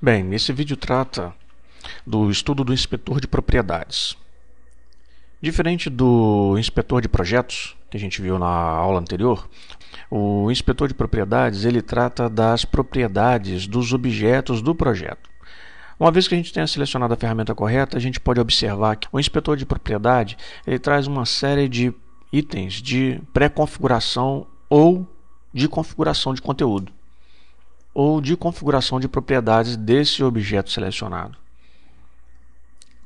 Bem, esse vídeo trata do estudo do inspetor de propriedades. Diferente do inspetor de projetos que a gente viu na aula anterior, o inspetor de propriedades ele trata das propriedades dos objetos do projeto. Uma vez que a gente tenha selecionado a ferramenta correta, a gente pode observar que o inspetor de propriedade ele traz uma série de itens de pré-configuração ou de configuração de conteúdo ou de configuração de propriedades desse objeto selecionado.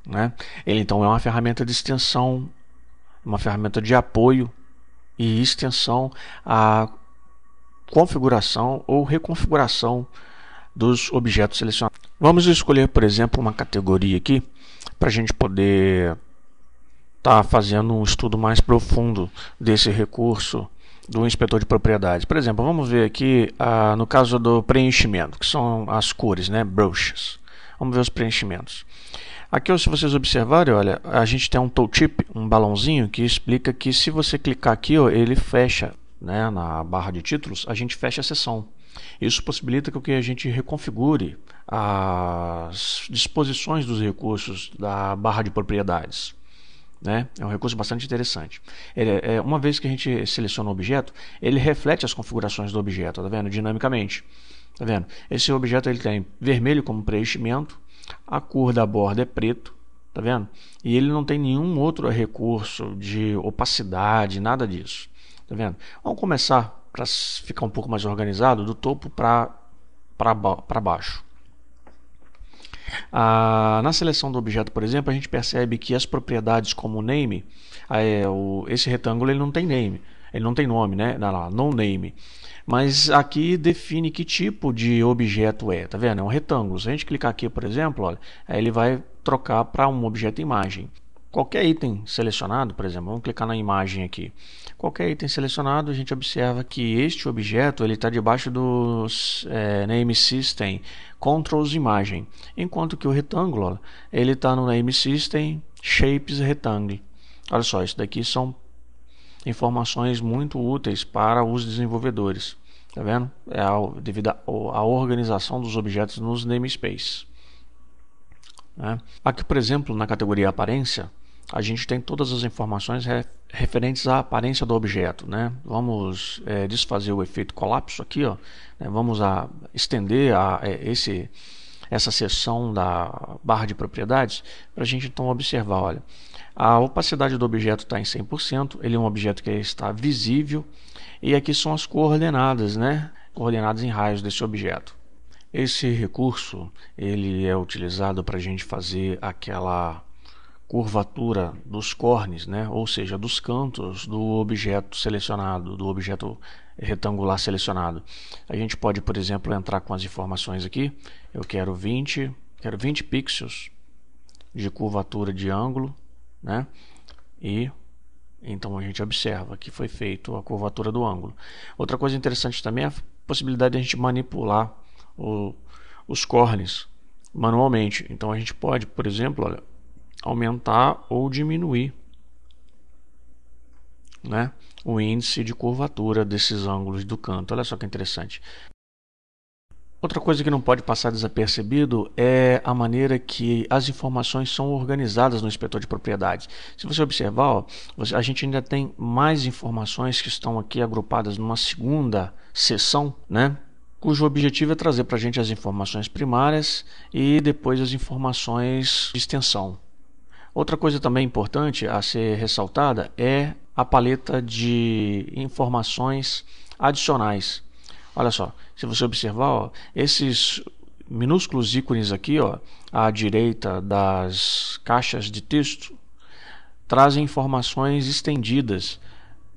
Né? Ele então é uma ferramenta de extensão, uma ferramenta de apoio e extensão à configuração ou reconfiguração dos objetos selecionados. Vamos escolher, por exemplo, uma categoria aqui para a gente poder estar tá fazendo um estudo mais profundo desse recurso do inspetor de propriedade. Por exemplo, vamos ver aqui ah, no caso do preenchimento, que são as cores, né, brushes. Vamos ver os preenchimentos. Aqui, se vocês observarem, olha, a gente tem um tooltip, um balãozinho que explica que se você clicar aqui, ó, ele fecha, né, na barra de títulos, a gente fecha a sessão. Isso possibilita que a gente reconfigure as disposições dos recursos da barra de propriedades. Né? É um recurso bastante interessante. Ele, é, é uma vez que a gente seleciona o objeto, ele reflete as configurações do objeto, tá vendo? Dinamicamente. Tá vendo? Esse objeto ele tem vermelho como preenchimento, a cor da borda é preto, tá vendo? E ele não tem nenhum outro recurso de opacidade, nada disso, tá vendo? Vamos começar para ficar um pouco mais organizado do topo para para baixo. Ah, na seleção do objeto, por exemplo, a gente percebe que as propriedades como o name, é, o, esse retângulo ele não tem name, ele não tem nome, né? Não, não name. Mas aqui define que tipo de objeto é, tá vendo? É um retângulo. Se a gente clicar aqui, por exemplo, olha, ele vai trocar para um objeto imagem. Qualquer item selecionado, por exemplo, vamos clicar na imagem aqui. Qualquer item selecionado, a gente observa que este objeto ele está debaixo do é, eh, Name System Controls Imagem, enquanto que o retângulo ele está no Name System Shapes Rectangle. Olha só, isso daqui são informações muito úteis para os desenvolvedores. Tá vendo? É a, devido à organização dos objetos nos namespace. Né? Aqui, por exemplo, na categoria aparência, a gente tem todas as informações referentes à aparência do objeto. Né? Vamos é, desfazer o efeito colapso aqui, ó, né? vamos a, estender a, é, esse, essa seção da barra de propriedades para a gente então observar. Olha, a opacidade do objeto está em 100%, ele é um objeto que está visível e aqui são as coordenadas, né? coordenadas em raios desse objeto. Esse recurso ele é utilizado para a gente fazer aquela curvatura dos cornes, né? ou seja, dos cantos do objeto selecionado, do objeto retangular selecionado. A gente pode, por exemplo, entrar com as informações aqui. Eu quero 20, quero 20 pixels de curvatura de ângulo, né? E então a gente observa que foi feito a curvatura do ângulo. Outra coisa interessante também é a possibilidade de a gente manipular o, os cornes manualmente. Então a gente pode, por exemplo, olha, aumentar ou diminuir né, o índice de curvatura desses ângulos do canto. Olha só que interessante. Outra coisa que não pode passar desapercebido é a maneira que as informações são organizadas no inspetor de propriedades. Se você observar, ó, a gente ainda tem mais informações que estão aqui agrupadas numa segunda seção, né? cujo objetivo é trazer para a gente as informações primárias e depois as informações de extensão. Outra coisa também importante a ser ressaltada é a paleta de informações adicionais. Olha só, se você observar, ó, esses minúsculos ícones aqui, ó, à direita das caixas de texto, trazem informações estendidas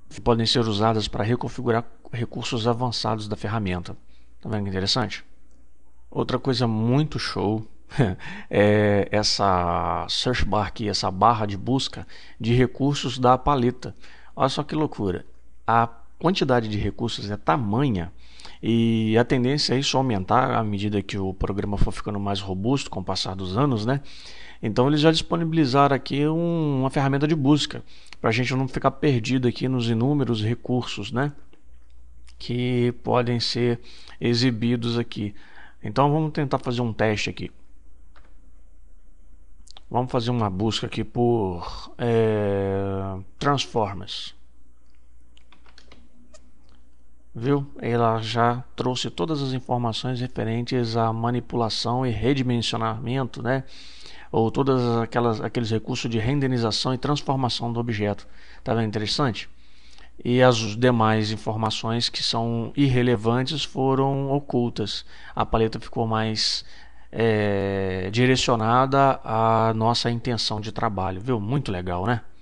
que podem ser usadas para reconfigurar recursos avançados da ferramenta. Tá vendo que interessante? Outra coisa muito show é, essa search bar aqui, essa barra de busca de recursos da paleta. Olha só que loucura. A quantidade de recursos é tamanha e a tendência é isso aumentar à medida que o programa for ficando mais robusto com o passar dos anos, né? Então eles já disponibilizaram aqui um, uma ferramenta de busca para a gente não ficar perdido aqui nos inúmeros recursos, né? Que podem ser exibidos aqui. Então vamos tentar fazer um teste aqui. Vamos fazer uma busca aqui por é, Transformers. Viu? Ela já trouxe todas as informações referentes à manipulação e redimensionamento, né? Ou todas aquelas aqueles recursos de renderização e transformação do objeto. Tá vendo interessante? E as demais informações que são irrelevantes foram ocultas. A paleta ficou mais é, direcionada à nossa intenção de trabalho. Viu? Muito legal, né?